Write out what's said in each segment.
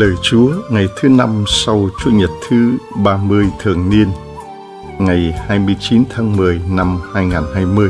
Lời Chúa ngày thứ năm sau Chúa Nhật thứ 30 thường niên, ngày 29 tháng 10 năm 2020.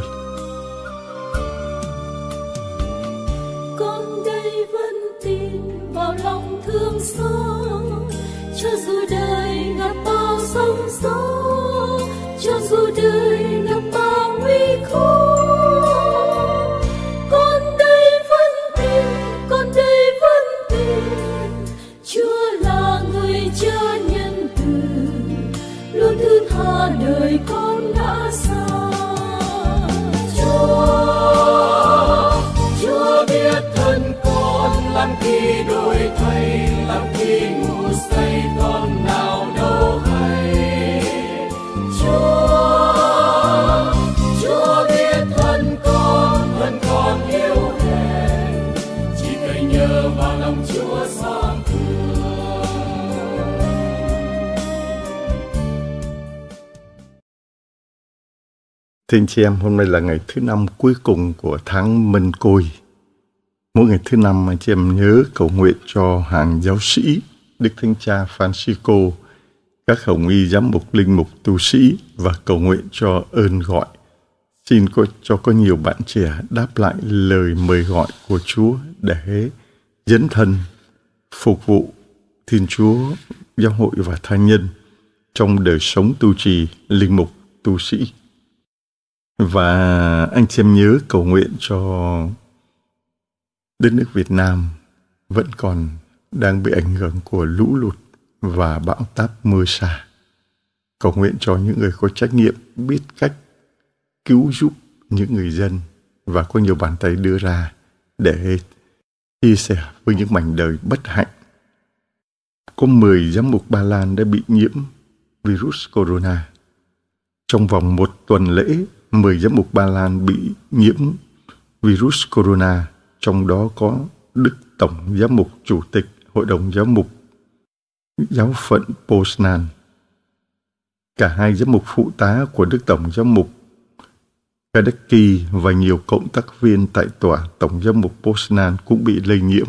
thơ và lòng chúa sáng Thưa chị em, hôm nay là ngày thứ năm cuối cùng của tháng Minh Côi. Mỗi ngày thứ năm anh chị em nhớ cầu nguyện cho hàng giáo sĩ, Đức Thánh Cha Francisco, các hồng y giám mục linh mục tu sĩ và cầu nguyện cho ơn gọi. Xin có, cho có nhiều bạn trẻ đáp lại lời mời gọi của Chúa để dấn thân phục vụ Thiên Chúa, giáo hội và tha nhân trong đời sống tu trì, linh mục, tu sĩ. Và anh xem nhớ cầu nguyện cho đất nước Việt Nam vẫn còn đang bị ảnh hưởng của lũ lụt và bão táp mưa xa. Cầu nguyện cho những người có trách nhiệm biết cách cứu giúp những người dân và có nhiều bàn tay đưa ra để chia sẻ với những mảnh đời bất hạnh. Có 10 giám mục Ba Lan đã bị nhiễm virus corona. Trong vòng một tuần lễ, 10 giám mục Ba Lan bị nhiễm virus corona, trong đó có Đức Tổng Giám mục Chủ tịch Hội đồng Giám mục Giáo phận Poznan. Cả hai giám mục phụ tá của Đức Tổng Giám mục Kadecki và nhiều cộng tác viên tại tòa Tổng giám mục Poznan cũng bị lây nhiễm.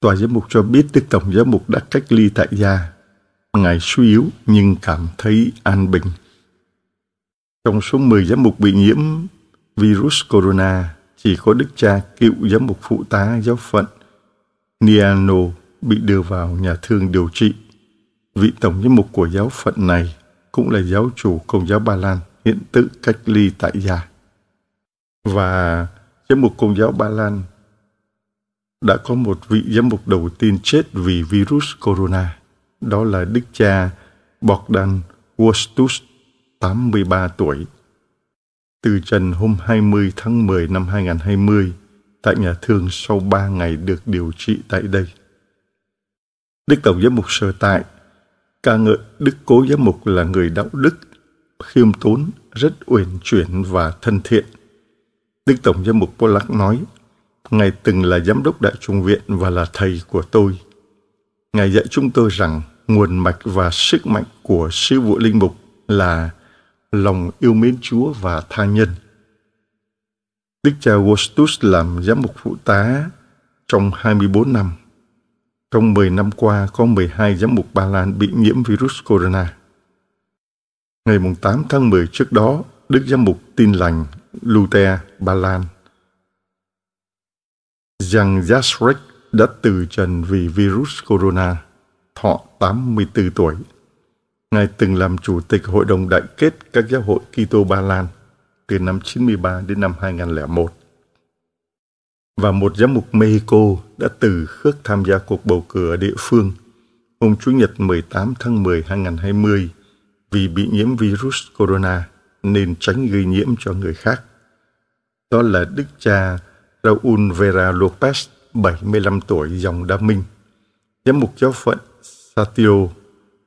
Tòa giám mục cho biết Đức Tổng giám mục đã cách ly tại gia. Ngài suy yếu nhưng cảm thấy an bình. Trong số 10 giám mục bị nhiễm virus corona, chỉ có đức cha cựu giám mục phụ tá giáo phận Niano bị đưa vào nhà thương điều trị. Vị tổng giám mục của giáo phận này cũng là giáo chủ Công giáo Ba Lan hiện tự cách ly tại nhà. Và giám mục Công giáo Ba Lan đã có một vị giám mục đầu tiên chết vì virus corona. Đó là đức cha Bogdan Wostus, 83 tuổi. Từ trần hôm 20 tháng 10 năm 2020 tại nhà thương sau 3 ngày được điều trị tại đây. Đức Tổng giám mục sơ tại ca ngợi Đức Cố Giám mục là người đạo đức khiêm tốn, rất uyển chuyển và thân thiện. Đức Tổng giám mục Polak nói, Ngài từng là giám đốc đại trung viện và là thầy của tôi. Ngài dạy chúng tôi rằng nguồn mạch và sức mạnh của sứ vụ linh mục là lòng yêu mến Chúa và tha nhân. Đức cha Wostus làm giám mục phụ tá trong 24 năm. Trong 10 năm qua, có 12 giám mục Ba Lan bị nhiễm virus corona. Ngày 8 tháng 10 trước đó, Đức Giám mục Tin lành Luther, Ba Lan, rằng Jasrek đã từ trần vì virus corona, thọ 84 tuổi. Ngài từng làm chủ tịch Hội đồng Đại kết các giáo hội Kitô Ba Lan từ năm 93 đến năm 2001. Và một giám mục Mexico đã từ khước tham gia cuộc bầu cử ở địa phương hôm Chủ nhật 18 tháng 10 2020 vì bị nhiễm virus corona nên tránh gây nhiễm cho người khác. Đó là đức cha Raúl Vera López 75 tuổi, dòng Đa Minh, giám mục giáo phận Satio,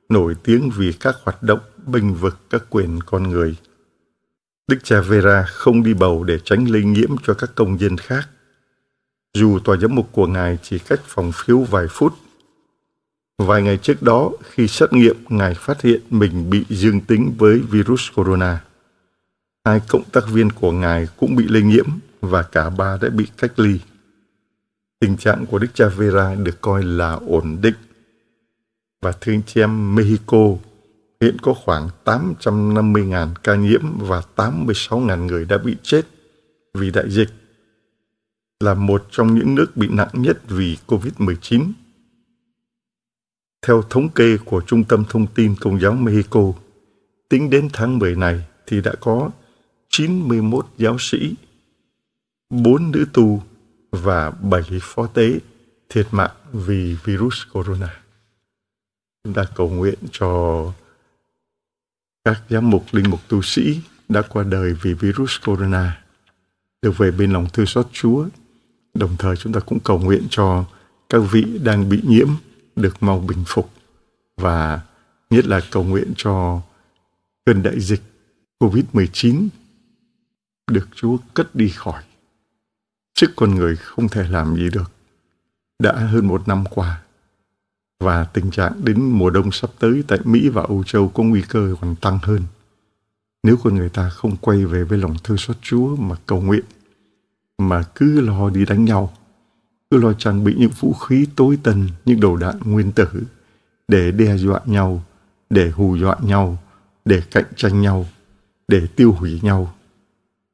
nổi tiếng vì các hoạt động bình vực các quyền con người. Đức cha Vera không đi bầu để tránh lây nhiễm cho các công dân khác. Dù tòa giám mục của ngài chỉ cách phòng phiếu vài phút, Vài ngày trước đó, khi xét nghiệm, ngài phát hiện mình bị dương tính với virus corona. Hai cộng tác viên của ngài cũng bị lây nhiễm và cả ba đã bị cách ly. Tình trạng của Đức Cha Vera được coi là ổn định. Và thương chị Mexico hiện có khoảng 850.000 ca nhiễm và 86.000 người đã bị chết vì đại dịch là một trong những nước bị nặng nhất vì COVID-19 theo thống kê của Trung tâm Thông tin Công giáo Mexico, tính đến tháng 10 này thì đã có 91 giáo sĩ, 4 nữ tu và 7 phó tế thiệt mạng vì virus corona. Chúng ta cầu nguyện cho các giám mục linh mục tu sĩ đã qua đời vì virus corona được về bên lòng thương xót Chúa. Đồng thời chúng ta cũng cầu nguyện cho các vị đang bị nhiễm được mau bình phục và nhất là cầu nguyện cho cơn đại dịch COVID-19 được Chúa cất đi khỏi. Sức con người không thể làm gì được. Đã hơn một năm qua, và tình trạng đến mùa đông sắp tới tại Mỹ và Âu Châu có nguy cơ còn tăng hơn. Nếu con người ta không quay về với lòng thương xót Chúa mà cầu nguyện, mà cứ lo đi đánh nhau, cứ lo trang bị những vũ khí tối tân, những đầu đạn nguyên tử để đe dọa nhau, để hù dọa nhau, để cạnh tranh nhau, để tiêu hủy nhau.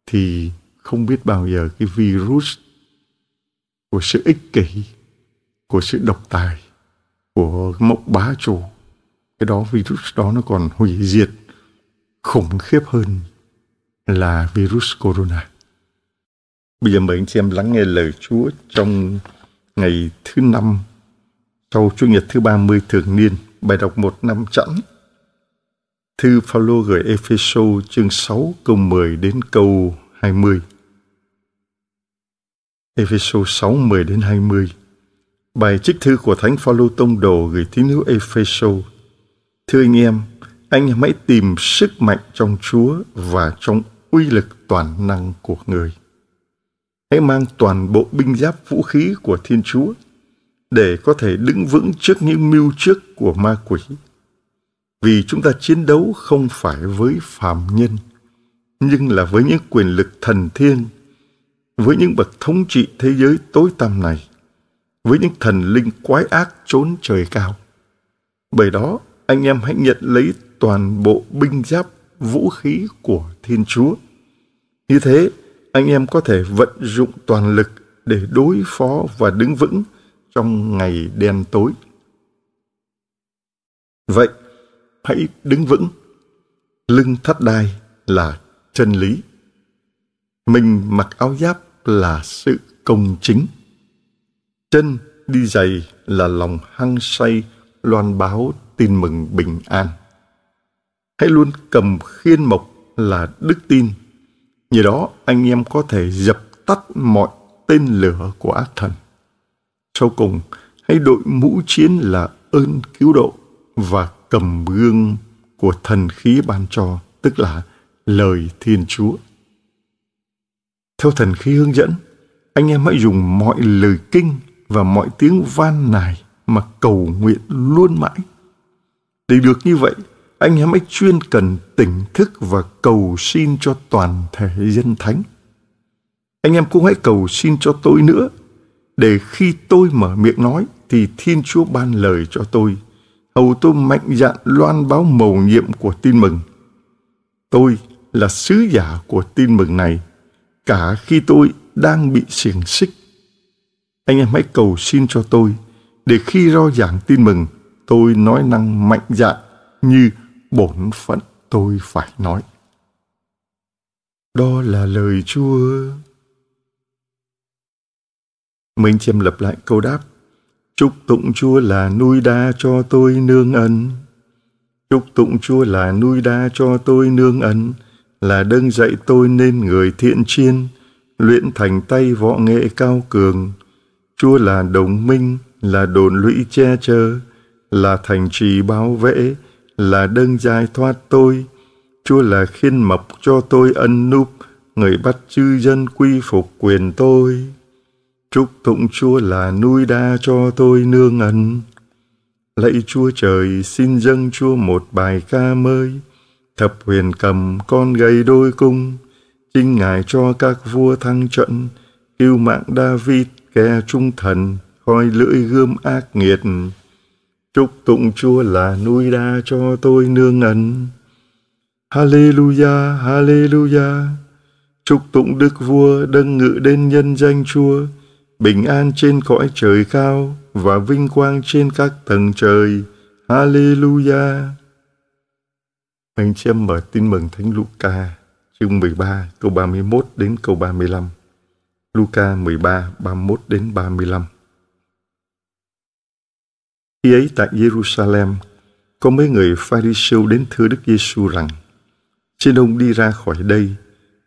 Thì không biết bao giờ cái virus của sự ích kỷ, của sự độc tài, của mộng bá chủ, cái đó virus đó nó còn hủy diệt khủng khiếp hơn là virus corona. Bây giờ mời anh chị em lắng nghe lời Chúa trong ngày thứ năm sau Chủ nhật thứ 30 thường niên, bài đọc một năm chẵn. Thư Phaolô gửi Epheso chương 6 câu 10 đến câu 20. Epheso 6 10 đến 20. Bài trích thư của Thánh Phaolô tông đồ gửi tín hữu Epheso. Thưa anh em, anh em hãy tìm sức mạnh trong Chúa và trong uy lực toàn năng của người. Hãy mang toàn bộ binh giáp vũ khí của Thiên Chúa để có thể đứng vững trước những mưu trước của ma quỷ. Vì chúng ta chiến đấu không phải với phàm nhân, nhưng là với những quyền lực thần thiên, với những bậc thống trị thế giới tối tăm này, với những thần linh quái ác trốn trời cao. Bởi đó, anh em hãy nhận lấy toàn bộ binh giáp vũ khí của Thiên Chúa. Như thế, anh em có thể vận dụng toàn lực để đối phó và đứng vững trong ngày đen tối. Vậy, hãy đứng vững. Lưng thắt đai là chân lý. Mình mặc áo giáp là sự công chính. Chân đi giày là lòng hăng say loan báo tin mừng bình an. Hãy luôn cầm khiên mộc là đức tin Nhờ đó, anh em có thể dập tắt mọi tên lửa của ác thần. Sau cùng, hãy đội mũ chiến là ơn cứu độ và cầm gương của thần khí ban cho, tức là lời Thiên Chúa. Theo thần khí hướng dẫn, anh em hãy dùng mọi lời kinh và mọi tiếng van nài mà cầu nguyện luôn mãi. Để được như vậy, anh em hãy chuyên cần tỉnh thức và cầu xin cho toàn thể dân thánh. Anh em cũng hãy cầu xin cho tôi nữa, để khi tôi mở miệng nói thì Thiên Chúa ban lời cho tôi, hầu tôi mạnh dạn loan báo mầu nhiệm của tin mừng. Tôi là sứ giả của tin mừng này, cả khi tôi đang bị xiềng xích. Anh em hãy cầu xin cho tôi, để khi rao giảng tin mừng, tôi nói năng mạnh dạn như bổn phận tôi phải nói đó là lời chúa minh chiêm lập lại câu đáp chúc tụng chúa là nuôi đa cho tôi nương ân chúc tụng chúa là nuôi đa cho tôi nương ân là đấng dạy tôi nên người thiện chiên luyện thành tay võ nghệ cao cường chúa là đồng minh là đồn lũy che chở là thành trì bảo vệ là đơn giải thoát tôi. Chúa là khiên mộc cho tôi ân núp, người bắt chư dân quy phục quyền tôi. Chúc tụng Chúa là nuôi đa cho tôi nương ẩn. Lạy Chúa trời, xin dâng Chúa một bài ca mới. Thập huyền cầm con gầy đôi cung, chinh ngài cho các vua thăng trận, cứu mạng David kẻ trung thần, khói lưỡi gươm ác nghiệt. Chúc tụng Chúa là núi đa cho tôi nương ẩn. Hallelujah, Hallelujah. Chúc tụng Đức Vua đấng ngự đến nhân danh Chúa, bình an trên cõi trời cao và vinh quang trên các tầng trời. Hallelujah. Anh chị em mở tin mừng Thánh Luca, chương 13, câu 31 đến câu 35. Luca 13, 31 đến 35. Khi ấy tại Jerusalem, có mấy người Pharisêu đến thưa Đức Giêsu rằng, xin ông đi ra khỏi đây,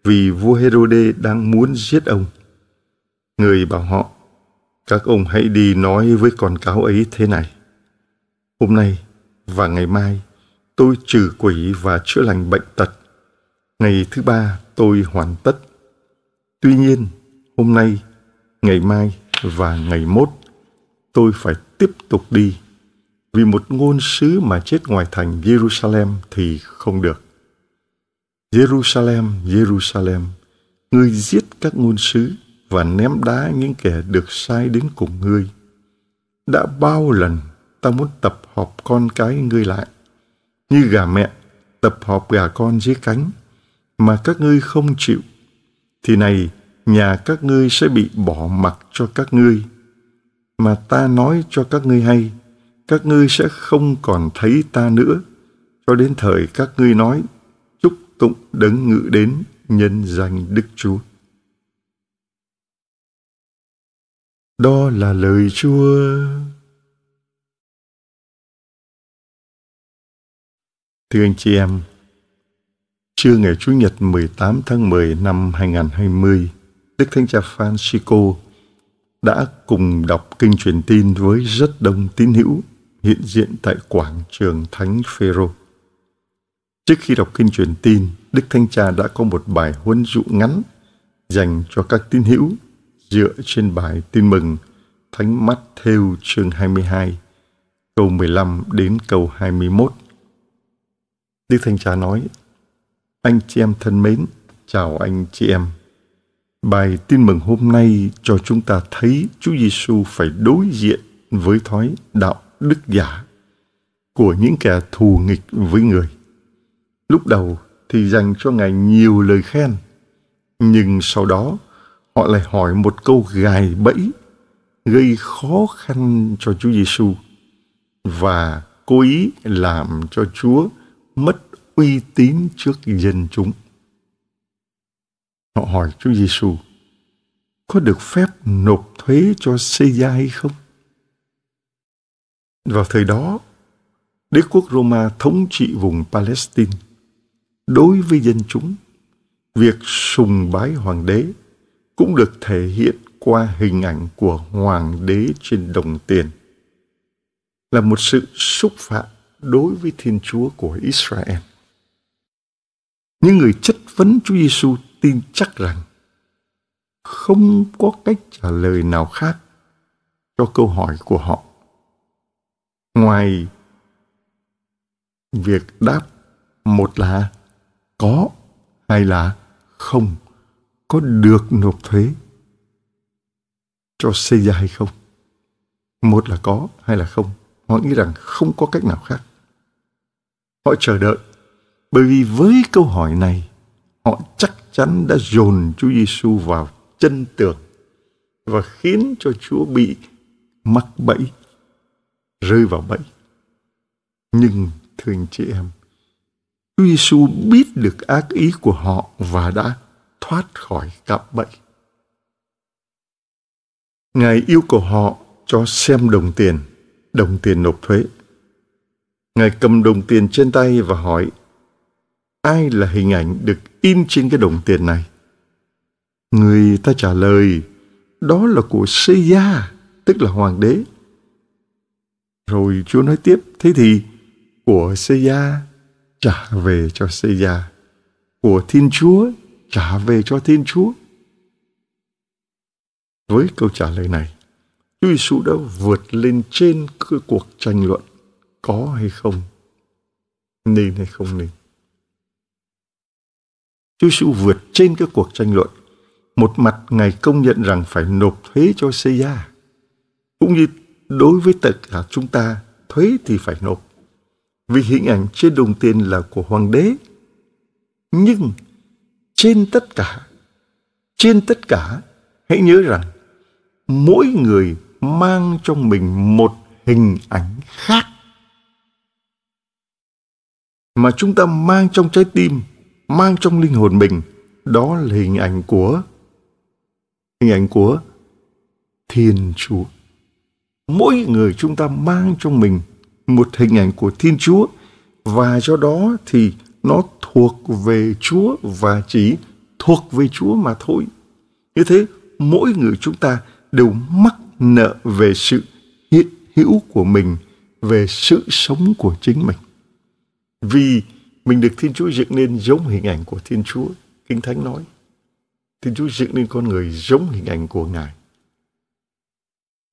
vì vua Herode đang muốn giết ông. Người bảo họ, các ông hãy đi nói với con cáo ấy thế này. Hôm nay và ngày mai, tôi trừ quỷ và chữa lành bệnh tật. Ngày thứ ba tôi hoàn tất. Tuy nhiên, hôm nay, ngày mai và ngày mốt, tôi phải tiếp tục đi vì một ngôn sứ mà chết ngoài thành Jerusalem thì không được. Jerusalem, Jerusalem, ngươi giết các ngôn sứ và ném đá những kẻ được sai đến cùng ngươi. Đã bao lần ta muốn tập họp con cái ngươi lại, như gà mẹ tập họp gà con dưới cánh, mà các ngươi không chịu, thì này nhà các ngươi sẽ bị bỏ mặc cho các ngươi. Mà ta nói cho các ngươi hay, các ngươi sẽ không còn thấy ta nữa, cho đến thời các ngươi nói, chúc tụng đấng ngự đến nhân danh Đức Chúa. Đó là lời Chúa. Thưa anh chị em, trưa ngày Chủ nhật 18 tháng 10 năm 2020, Đức Thánh Cha Francisco đã cùng đọc kinh truyền tin với rất đông tín hữu hiện diện tại quảng trường Thánh Phêrô. Trước khi đọc kinh truyền tin, Đức Thanh Cha đã có một bài huấn dụ ngắn dành cho các tín hữu dựa trên bài tin mừng Thánh Mắt Thêu chương 22, câu 15 đến câu 21. Đức Thanh Cha nói, Anh chị em thân mến, chào anh chị em. Bài tin mừng hôm nay cho chúng ta thấy Chúa Giêsu phải đối diện với thói đạo đức giả của những kẻ thù nghịch với người. Lúc đầu thì dành cho Ngài nhiều lời khen, nhưng sau đó họ lại hỏi một câu gài bẫy gây khó khăn cho Chúa Giêsu và cố ý làm cho Chúa mất uy tín trước dân chúng. Họ hỏi Chúa Giêsu có được phép nộp thuế cho sê hay không? Vào thời đó, đế quốc Roma thống trị vùng Palestine. Đối với dân chúng, việc sùng bái hoàng đế cũng được thể hiện qua hình ảnh của hoàng đế trên đồng tiền là một sự xúc phạm đối với Thiên Chúa của Israel. Những người chất vấn Chúa Giêsu tin chắc rằng không có cách trả lời nào khác cho câu hỏi của họ ngoài việc đáp một là có hay là không có được nộp thuế cho xây ra hay không một là có hay là không họ nghĩ rằng không có cách nào khác họ chờ đợi bởi vì với câu hỏi này họ chắc chắn đã dồn Chúa Giêsu vào chân tường và khiến cho Chúa bị mắc bẫy rơi vào bẫy. Nhưng, thưa anh chị em, Chúa Giêsu biết được ác ý của họ và đã thoát khỏi cạm bẫy. Ngài yêu cầu họ cho xem đồng tiền, đồng tiền nộp thuế. Ngài cầm đồng tiền trên tay và hỏi, ai là hình ảnh được in trên cái đồng tiền này? Người ta trả lời, đó là của Sê-gia, tức là hoàng đế. Rồi Chúa nói tiếp, thế thì của Sê-gia trả về cho Sê-gia, của Thiên Chúa trả về cho Thiên Chúa. Với câu trả lời này, Chúa Giêsu đã vượt lên trên cuộc tranh luận có hay không, nên hay không nên. Chúa Giêsu vượt trên cái cuộc tranh luận. Một mặt Ngài công nhận rằng phải nộp thuế cho Sê-gia, cũng như đối với tất cả chúng ta thuế thì phải nộp vì hình ảnh trên đồng tiền là của hoàng đế nhưng trên tất cả trên tất cả hãy nhớ rằng mỗi người mang trong mình một hình ảnh khác mà chúng ta mang trong trái tim mang trong linh hồn mình đó là hình ảnh của hình ảnh của thiên chúa mỗi người chúng ta mang trong mình một hình ảnh của Thiên Chúa và do đó thì nó thuộc về Chúa và chỉ thuộc về Chúa mà thôi. Như thế, mỗi người chúng ta đều mắc nợ về sự hiện hữu của mình, về sự sống của chính mình. Vì mình được Thiên Chúa dựng nên giống hình ảnh của Thiên Chúa, Kinh Thánh nói. Thiên Chúa dựng nên con người giống hình ảnh của Ngài.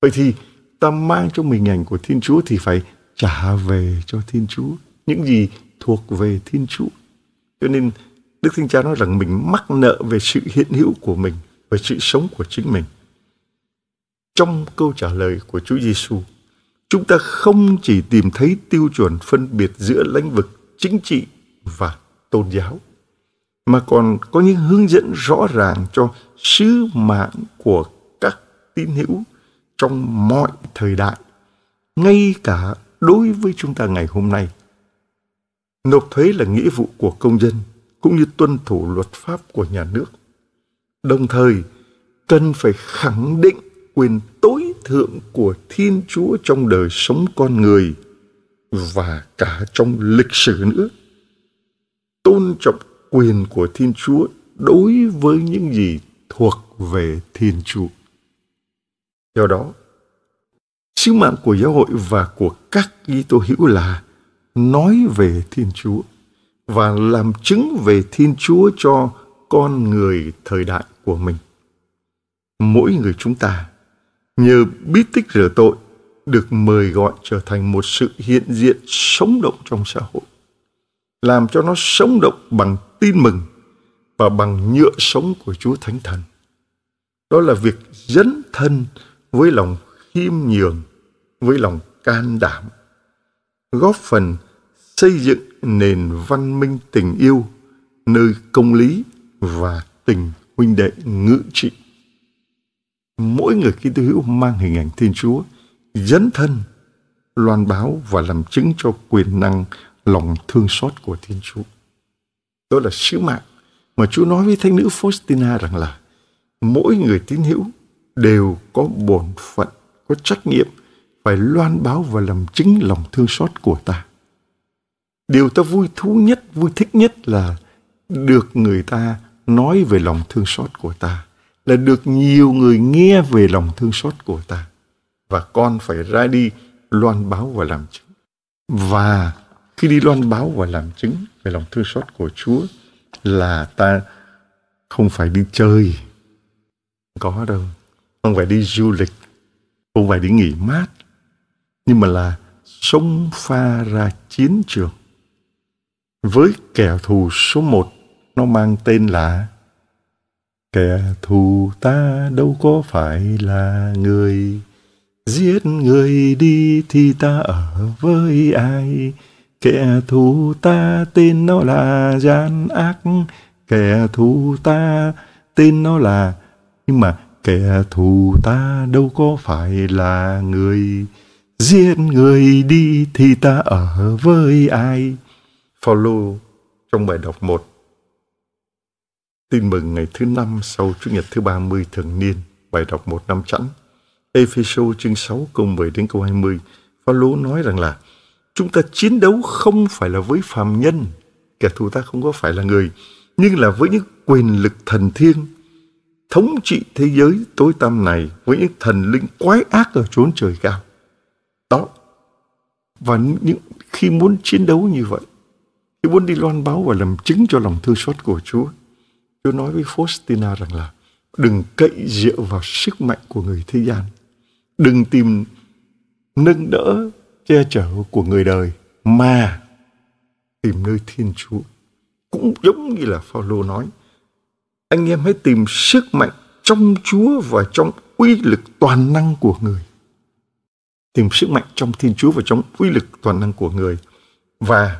Vậy thì ta mang cho mình ảnh của Thiên Chúa thì phải trả về cho Thiên Chúa những gì thuộc về Thiên Chúa. Cho nên Đức thiên Cha nói rằng mình mắc nợ về sự hiện hữu của mình, và sự sống của chính mình. Trong câu trả lời của Chúa Giêsu, chúng ta không chỉ tìm thấy tiêu chuẩn phân biệt giữa lĩnh vực chính trị và tôn giáo, mà còn có những hướng dẫn rõ ràng cho sứ mạng của các tín hữu trong mọi thời đại, ngay cả đối với chúng ta ngày hôm nay. Nộp thuế là nghĩa vụ của công dân cũng như tuân thủ luật pháp của nhà nước. Đồng thời, cần phải khẳng định quyền tối thượng của Thiên Chúa trong đời sống con người và cả trong lịch sử nữa. Tôn trọng quyền của Thiên Chúa đối với những gì thuộc về Thiên Chúa. Do đó, sứ mạng của giáo hội và của các Kitô hữu là nói về Thiên Chúa và làm chứng về Thiên Chúa cho con người thời đại của mình. Mỗi người chúng ta nhờ biết tích rửa tội được mời gọi trở thành một sự hiện diện sống động trong xã hội làm cho nó sống động bằng tin mừng và bằng nhựa sống của Chúa Thánh Thần. Đó là việc dấn thân với lòng khiêm nhường, với lòng can đảm, góp phần xây dựng nền văn minh tình yêu, nơi công lý và tình huynh đệ ngự trị. Mỗi người Kitô hữu mang hình ảnh Thiên Chúa, dẫn thân, loan báo và làm chứng cho quyền năng lòng thương xót của Thiên Chúa. Đó là sứ mạng mà Chúa nói với thánh nữ Faustina rằng là mỗi người tín hữu đều có bổn phận, có trách nhiệm phải loan báo và làm chính lòng thương xót của ta. Điều ta vui thú nhất, vui thích nhất là được người ta nói về lòng thương xót của ta, là được nhiều người nghe về lòng thương xót của ta. Và con phải ra đi loan báo và làm chứng. Và khi đi loan báo và làm chứng về lòng thương xót của Chúa là ta không phải đi chơi. Không có đâu không phải đi du lịch, không phải đi nghỉ mát, nhưng mà là sống pha ra chiến trường. Với kẻ thù số một, nó mang tên là Kẻ thù ta đâu có phải là người Giết người đi thì ta ở với ai Kẻ thù ta tên nó là gian ác Kẻ thù ta tên nó là Nhưng mà kẻ thù ta đâu có phải là người giết người đi thì ta ở với ai follow trong bài đọc 1 Tin mừng ngày thứ năm sau Chủ nhật thứ 30 thường niên, bài đọc một năm chẵn. Epheso chương 6 câu 10 đến câu 20, Phaolô nói rằng là chúng ta chiến đấu không phải là với phàm nhân, kẻ thù ta không có phải là người, nhưng là với những quyền lực thần thiêng, thống trị thế giới tối tăm này với những thần linh quái ác ở chốn trời cao. Đó. Và những khi muốn chiến đấu như vậy, khi muốn đi loan báo và làm chứng cho lòng thương xót của Chúa, Chúa nói với Faustina rằng là đừng cậy dựa vào sức mạnh của người thế gian. Đừng tìm nâng đỡ, che chở của người đời mà tìm nơi Thiên Chúa. Cũng giống như là Phaolô nói, anh em hãy tìm sức mạnh trong Chúa và trong uy lực toàn năng của người. Tìm sức mạnh trong Thiên Chúa và trong uy lực toàn năng của người. Và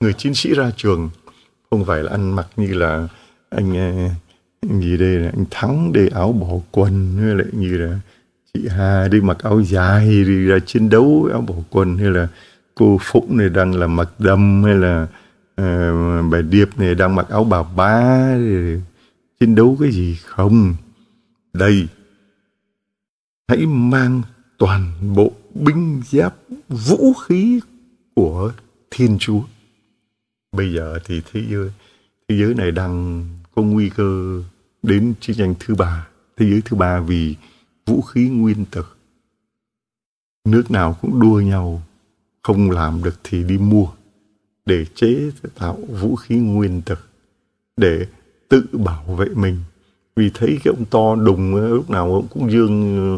người chiến sĩ ra trường không phải là ăn mặc như là anh ờ, gì đây là anh Thắng để áo bỏ quần hay là như là chị Hà đi mặc áo dài đi ra chiến đấu áo bỏ quần hay là cô Phụng này đang là mặc đầm hay là uh, bà Điệp này đang mặc áo bà ba xin đấu cái gì không đây hãy mang toàn bộ binh giáp vũ khí của thiên chúa bây giờ thì thế giới thế giới này đang có nguy cơ đến chiến tranh thứ ba thế giới thứ ba vì vũ khí nguyên tử nước nào cũng đua nhau không làm được thì đi mua để chế tạo vũ khí nguyên tử để tự bảo vệ mình vì thấy cái ông to đùng ờ, lúc nào ông cũng dương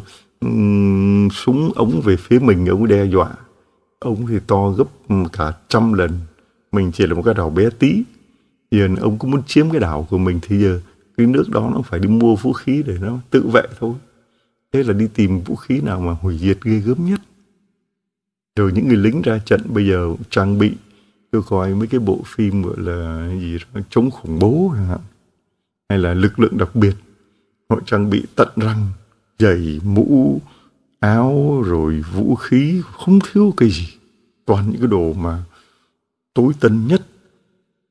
ờ, súng ống về phía mình ông đe dọa ông thì to gấp cả trăm lần mình chỉ là một cái đảo bé tí giờ ông cũng muốn chiếm cái đảo của mình thì giờ cái nước đó nó phải đi mua vũ khí để nó tự vệ thôi thế là đi tìm vũ khí nào mà hủy diệt ghê gớm nhất rồi những người lính ra trận bây giờ trang bị tôi coi mấy cái bộ phim gọi là gì đó chống khủng bố chẳng hạn hay là lực lượng đặc biệt họ trang bị tận răng giày mũ áo rồi vũ khí không thiếu cái gì toàn những cái đồ mà tối tân nhất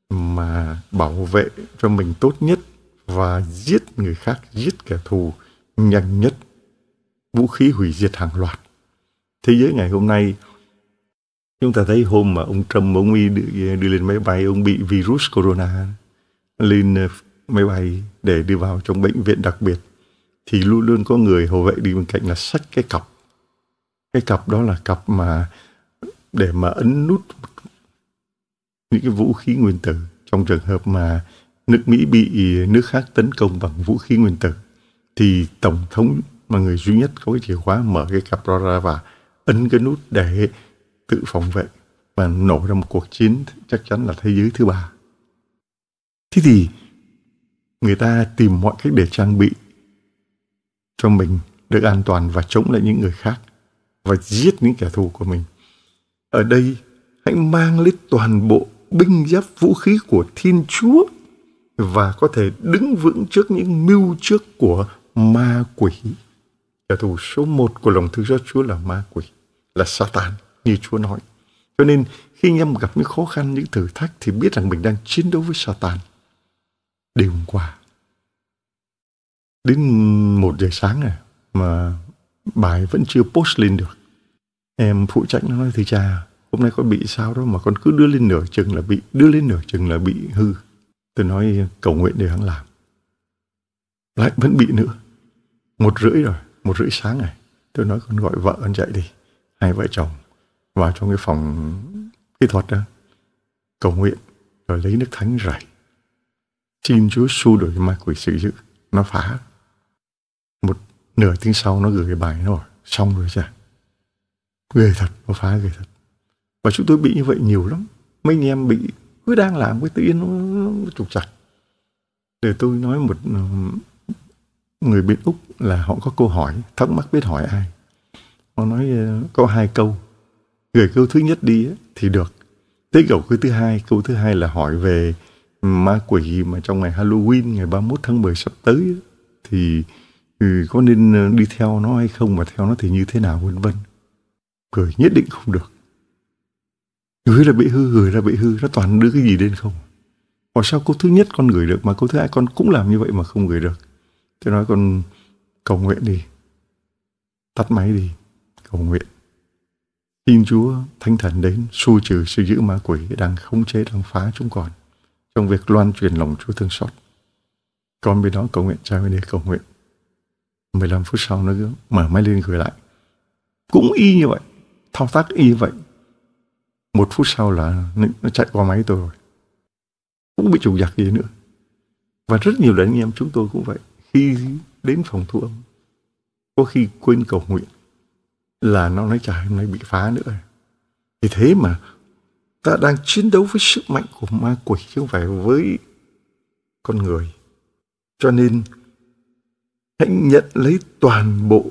mà bảo vệ cho mình tốt nhất và giết người khác giết kẻ thù nhanh nhất vũ khí hủy diệt hàng loạt thế giới ngày hôm nay chúng ta thấy hôm mà ông Trump ông ấy đưa, đưa lên máy bay ông bị virus corona lên máy bay để đi vào trong bệnh viện đặc biệt thì luôn luôn có người hầu vệ đi bên cạnh là sách cái cặp cái cặp đó là cặp mà để mà ấn nút những cái vũ khí nguyên tử trong trường hợp mà nước Mỹ bị nước khác tấn công bằng vũ khí nguyên tử thì tổng thống mà người duy nhất có cái chìa khóa mở cái cặp đó ra và ấn cái nút để tự phòng vệ và nổ ra một cuộc chiến chắc chắn là thế giới thứ ba. Thế thì người ta tìm mọi cách để trang bị cho mình được an toàn và chống lại những người khác và giết những kẻ thù của mình. Ở đây, hãy mang lấy toàn bộ binh giáp vũ khí của Thiên Chúa và có thể đứng vững trước những mưu trước của ma quỷ. Kẻ thù số một của lòng thương xót Chúa là ma quỷ, là Satan, như Chúa nói. Cho nên, khi anh em gặp những khó khăn, những thử thách thì biết rằng mình đang chiến đấu với Satan đêm hôm qua đến một giờ sáng à mà bài vẫn chưa post lên được em phụ trách nó nói thì cha hôm nay có bị sao đó mà con cứ đưa lên nửa chừng là bị đưa lên nửa chừng là bị hư tôi nói cầu nguyện để hắn làm lại vẫn bị nữa một rưỡi rồi một rưỡi sáng này tôi nói con gọi vợ con dậy đi hai vợ chồng vào trong cái phòng kỹ thuật đó cầu nguyện rồi lấy nước thánh rải Xin Chúa xua đuổi ma quỷ sự dữ. Nó phá. Một nửa tiếng sau nó gửi cái bài nó bảo, xong rồi chả. gửi thật, nó phá gửi thật. Và chúng tôi bị như vậy nhiều lắm. Mấy anh em bị cứ đang làm cái tự nhiên nó, nó trục trặc. Để tôi nói một ờ, người bên Úc là họ có câu hỏi, thắc mắc biết hỏi ai. Họ nói ờ, có hai câu. Gửi câu thứ nhất đi thì được. tới gửi câu thứ hai, câu thứ hai là hỏi về ma quỷ mà trong ngày Halloween ngày 31 tháng 10 sắp tới thì ừ, có nên ờ, đi theo nó hay không mà theo nó thì như thế nào vân vân cười nhất định không được gửi là bị hư gửi là bị hư nó toàn đưa cái gì lên không hoặc sao câu thứ nhất con gửi được mà câu thứ hai con cũng làm như vậy mà không gửi được tôi nói con cầu nguyện đi tắt máy đi cầu nguyện xin chúa thánh thần đến xua trừ sự giữ ma quỷ đang khống chế đang phá chúng con trong việc loan truyền lòng Chúa thương xót. Con bên đó cầu nguyện, cha bên đây cầu nguyện. 15 phút sau nó cứ mở máy lên gửi lại. Cũng y như vậy, thao tác y như vậy. Một phút sau là nó chạy qua máy tôi rồi. Cũng bị trùng giặc gì nữa. Và rất nhiều anh em chúng tôi cũng vậy. Khi đến phòng thu âm, có khi quên cầu nguyện là nó nói trời hôm nay bị phá nữa. Thì thế mà ta đang chiến đấu với sức mạnh của ma quỷ chứ không phải với con người cho nên hãy nhận lấy toàn bộ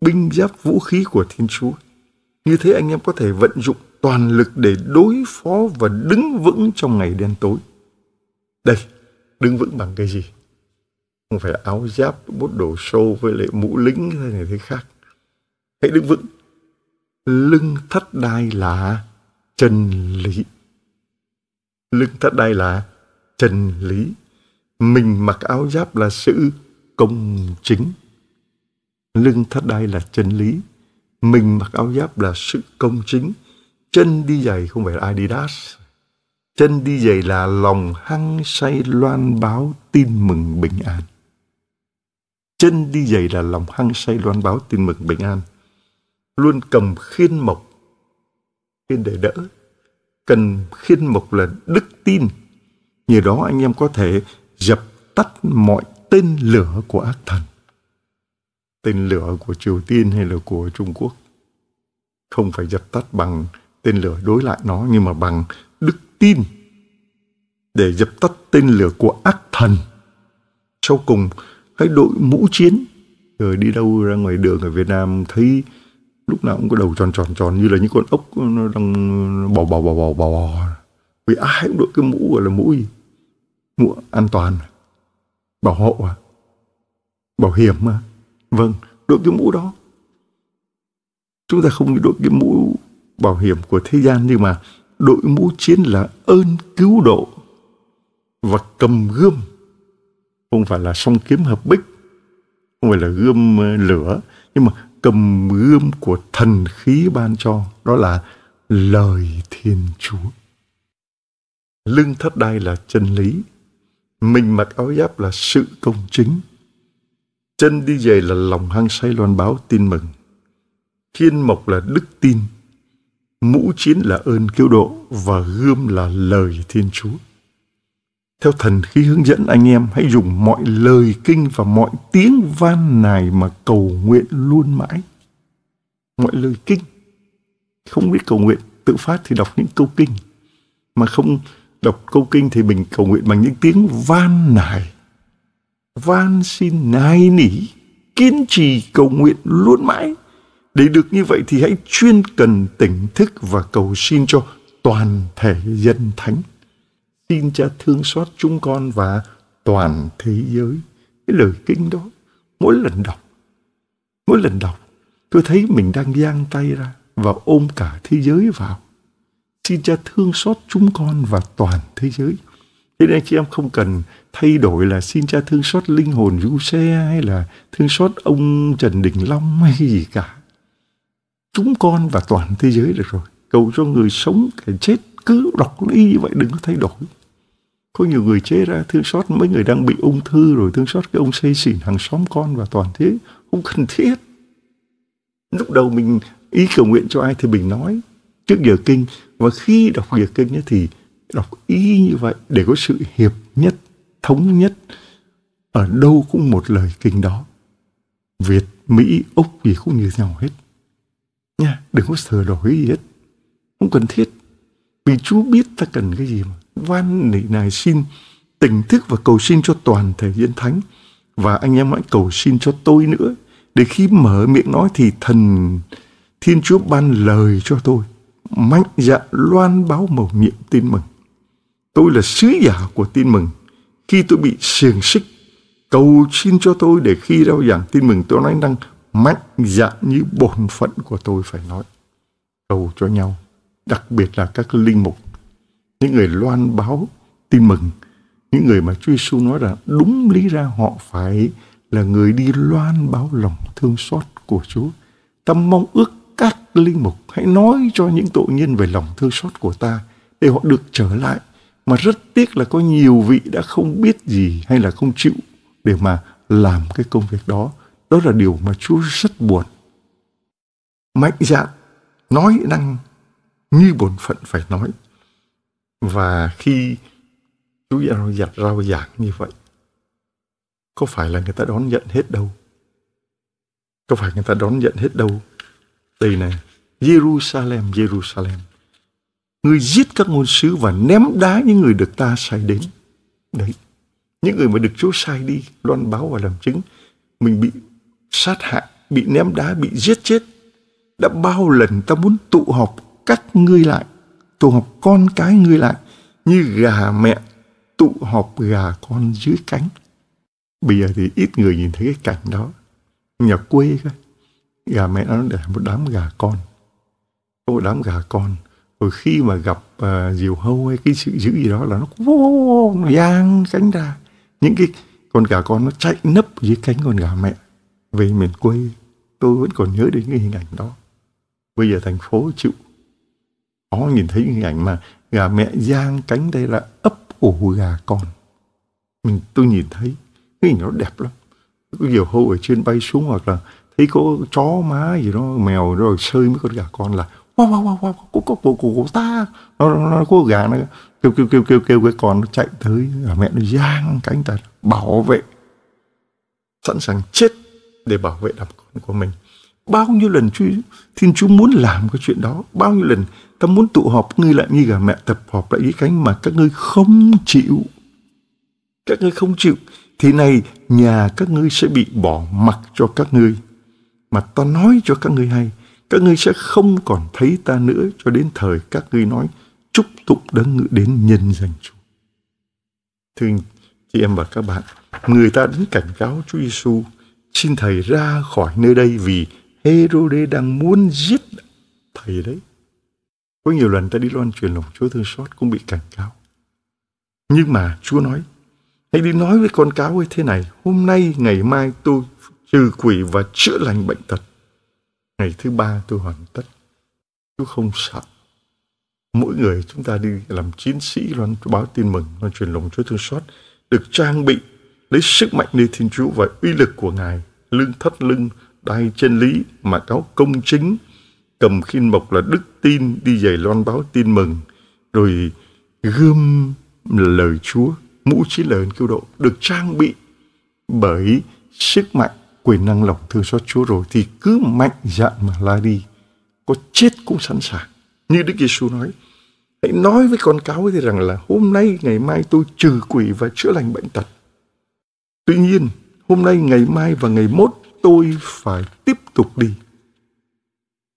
binh giáp vũ khí của thiên chúa như thế anh em có thể vận dụng toàn lực để đối phó và đứng vững trong ngày đen tối đây đứng vững bằng cái gì không phải áo giáp bốt đồ sâu với lại mũ lính hay này thế khác hãy đứng vững lưng thắt đai là chân lý. Lưng thắt đai là chân lý. Mình mặc áo giáp là sự công chính. Lưng thắt đai là chân lý. Mình mặc áo giáp là sự công chính. Chân đi giày không phải là Adidas. Chân đi giày là lòng hăng say loan báo tin mừng bình an. Chân đi giày là lòng hăng say loan báo tin mừng bình an. Luôn cầm khiên mộc lên để đỡ. Cần khiên một lần đức tin. Nhờ đó anh em có thể dập tắt mọi tên lửa của ác thần. Tên lửa của Triều Tiên hay là của Trung Quốc. Không phải dập tắt bằng tên lửa đối lại nó nhưng mà bằng đức tin để dập tắt tên lửa của ác thần. Sau cùng, hãy đội mũ chiến rồi đi đâu ra ngoài đường ở Việt Nam thấy lúc nào cũng có đầu tròn tròn tròn như là những con ốc nó đang bò bò bò bò bò bò vì ai cũng đội cái mũ gọi là mũ gì mũ an toàn bảo hộ à bảo hiểm mà vâng đội cái mũ đó chúng ta không đội cái mũ bảo hiểm của thế gian nhưng mà đội mũ chiến là ơn cứu độ và cầm gươm không phải là song kiếm hợp bích không phải là gươm ờ, lửa nhưng mà cầm gươm của thần khí ban cho đó là lời thiên chúa lưng thất đai là chân lý mình mặc áo giáp là sự công chính chân đi giày là lòng hăng say loan báo tin mừng thiên mộc là đức tin mũ chiến là ơn cứu độ và gươm là lời thiên chúa theo thần khi hướng dẫn anh em hãy dùng mọi lời kinh và mọi tiếng van nài mà cầu nguyện luôn mãi. Mọi lời kinh. Không biết cầu nguyện tự phát thì đọc những câu kinh. Mà không đọc câu kinh thì mình cầu nguyện bằng những tiếng van nài. Van xin nài nỉ. Kiên trì cầu nguyện luôn mãi. Để được như vậy thì hãy chuyên cần tỉnh thức và cầu xin cho toàn thể dân thánh. Xin cha thương xót chúng con và toàn thế giới. Cái lời kinh đó, mỗi lần đọc, mỗi lần đọc, tôi thấy mình đang giang tay ra và ôm cả thế giới vào. Xin cha thương xót chúng con và toàn thế giới. Thế nên chị em không cần thay đổi là xin cha thương xót linh hồn du xe hay là thương xót ông Trần Đình Long hay gì cả. Chúng con và toàn thế giới được rồi. Cầu cho người sống kẻ chết cứ đọc nó y như vậy đừng có thay đổi có nhiều người chế ra thương xót mấy người đang bị ung thư rồi thương xót cái ông xây xỉn hàng xóm con và toàn thế không cần thiết lúc đầu mình ý cầu nguyện cho ai thì mình nói trước giờ kinh và khi đọc giờ kinh ấy, thì đọc ý như vậy để có sự hiệp nhất thống nhất ở đâu cũng một lời kinh đó việt mỹ úc gì cũng như nhau hết nha đừng có sửa đổi gì hết không cần thiết vì Chúa biết ta cần cái gì mà. Van nị nài xin tỉnh thức và cầu xin cho toàn thể dân thánh. Và anh em hãy cầu xin cho tôi nữa. Để khi mở miệng nói thì thần Thiên Chúa ban lời cho tôi. Mạnh dạn loan báo mầu nhiệm tin mừng. Tôi là sứ giả của tin mừng. Khi tôi bị xiềng xích, cầu xin cho tôi để khi rao giảng tin mừng tôi nói năng mạnh dạn như bổn phận của tôi phải nói. Cầu cho nhau đặc biệt là các linh mục, những người loan báo tin mừng, những người mà Chúa Giêsu nói rằng đúng lý ra họ phải là người đi loan báo lòng thương xót của Chúa. Ta mong ước các linh mục hãy nói cho những tội nhân về lòng thương xót của ta để họ được trở lại. Mà rất tiếc là có nhiều vị đã không biết gì hay là không chịu để mà làm cái công việc đó. Đó là điều mà Chúa rất buồn. Mạnh dạn, nói năng như bổn phận phải nói. Và khi chú Giêsu giặt rau giảng như vậy, có phải là người ta đón nhận hết đâu? Có phải người ta đón nhận hết đâu? Đây này, Jerusalem, Jerusalem. Người giết các ngôn sứ và ném đá những người được ta sai đến. Đấy, những người mà được Chúa sai đi, loan báo và làm chứng. Mình bị sát hại, bị ném đá, bị giết chết. Đã bao lần ta muốn tụ họp các ngươi lại, tụ họp con cái ngươi lại, như gà mẹ tụ họp gà con dưới cánh. Bây giờ thì ít người nhìn thấy cái cảnh đó. Nhà quê cái, gà mẹ nó để một đám gà con. Một đám gà con. Rồi khi mà gặp uh, diều hâu hay cái sự dữ gì đó là nó vô, nó giang cánh ra. Những cái con gà con nó chạy nấp dưới cánh con gà mẹ. Về miền quê, tôi vẫn còn nhớ đến cái hình ảnh đó. Bây giờ thành phố chịu khó nhìn thấy hình ảnh mà gà mẹ giang cánh đây là ấp ủ gà con mình tôi nhìn thấy cái hình nó đẹp lắm có nhiều hôm ở trên bay xuống hoặc là thấy có chó má gì đó mèo rồi sơi mấy con gà con là wow wow wow wow có có của của ta nó nó có gà nó kêu kêu kêu kêu kêu cái con nó chạy tới gà mẹ nó giang cánh ta bảo vệ sẵn sàng chết để bảo vệ đám con của mình bao nhiêu lần Chúa Thiên Chúa muốn làm cái chuyện đó bao nhiêu lần ta muốn tụ họp ngươi lại như gà mẹ tập họp lại với cánh mà các ngươi không chịu các ngươi không chịu thì này nhà các ngươi sẽ bị bỏ mặc cho các ngươi mà ta nói cho các ngươi hay các ngươi sẽ không còn thấy ta nữa cho đến thời các ngươi nói chúc tụng đấng ngự đến nhân danh Chúa. Thưa chị em và các bạn, người ta đến cảnh cáo Chúa Giêsu, xin thầy ra khỏi nơi đây vì Herode đang muốn giết thầy đấy. Có nhiều lần ta đi loan truyền lòng Chúa thương xót cũng bị cảnh cáo. Nhưng mà Chúa nói, hãy đi nói với con cáo ấy thế này, hôm nay, ngày mai tôi trừ quỷ và chữa lành bệnh tật. Ngày thứ ba tôi hoàn tất. Chúa không sợ. Mỗi người chúng ta đi làm chiến sĩ loan báo tin mừng, loan truyền lòng Chúa thương xót, được trang bị lấy sức mạnh nơi Thiên Chúa và uy lực của Ngài, lưng thắt lưng đai chân lý mà cáo công chính cầm khiên mộc là đức tin đi giày loan báo tin mừng rồi gươm là lời chúa mũ chí lời cứu độ được trang bị bởi sức mạnh quyền năng lòng thương xót chúa rồi thì cứ mạnh dạn mà la đi có chết cũng sẵn sàng như đức giêsu nói hãy nói với con cáo thì rằng là hôm nay ngày mai tôi trừ quỷ và chữa lành bệnh tật tuy nhiên hôm nay ngày mai và ngày mốt tôi phải tiếp tục đi.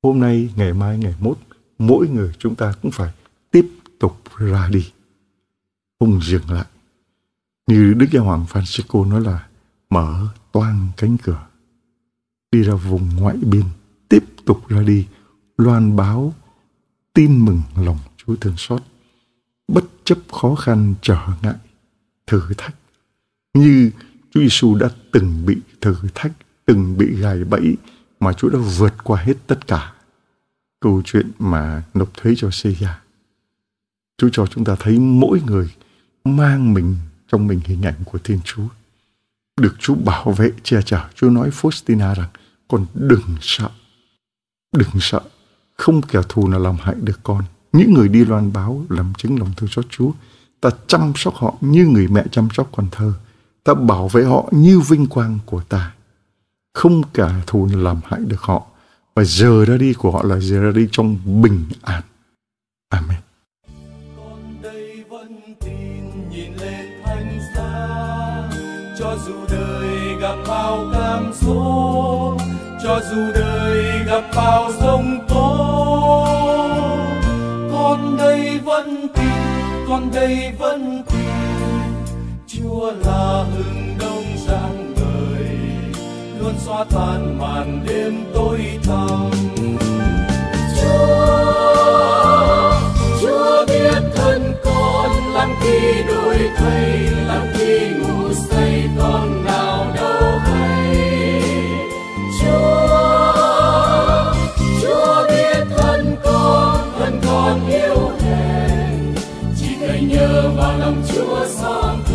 Hôm nay, ngày mai, ngày mốt, mỗi người chúng ta cũng phải tiếp tục ra đi. Không dừng lại. Như Đức Giáo Hoàng Francisco nói là mở toang cánh cửa. Đi ra vùng ngoại biên, tiếp tục ra đi, loan báo, tin mừng lòng Chúa thương xót. Bất chấp khó khăn trở ngại, thử thách. Như Chúa Giêsu đã từng bị thử thách từng bị gài bẫy mà Chúa đã vượt qua hết tất cả. Câu chuyện mà nộp thuế cho Sê-gia. Chúa cho chúng ta thấy mỗi người mang mình trong mình hình ảnh của Thiên Chúa. Được Chúa bảo vệ, che chở. Chúa nói Faustina rằng, con đừng sợ. Đừng sợ. Không kẻ thù nào làm hại được con. Những người đi loan báo làm chứng lòng thương xót Chúa. Ta chăm sóc họ như người mẹ chăm sóc con thơ. Ta bảo vệ họ như vinh quang của ta không cả thù làm hại được họ và giờ ra đi của họ là giờ ra đi trong bình an amen bao cam số cho dù đời gặp bao sông tố con đây vẫn tin con đây vẫn tin chúa là hưng muốn xóa tan màn đêm tối tăm. Chúa Chúa biết thân con lắm khi đổi thay lắm khi ngủ say con nào đâu hay Chúa Chúa biết thân con thân con yêu hèn chỉ cần nhớ vào lòng Chúa xong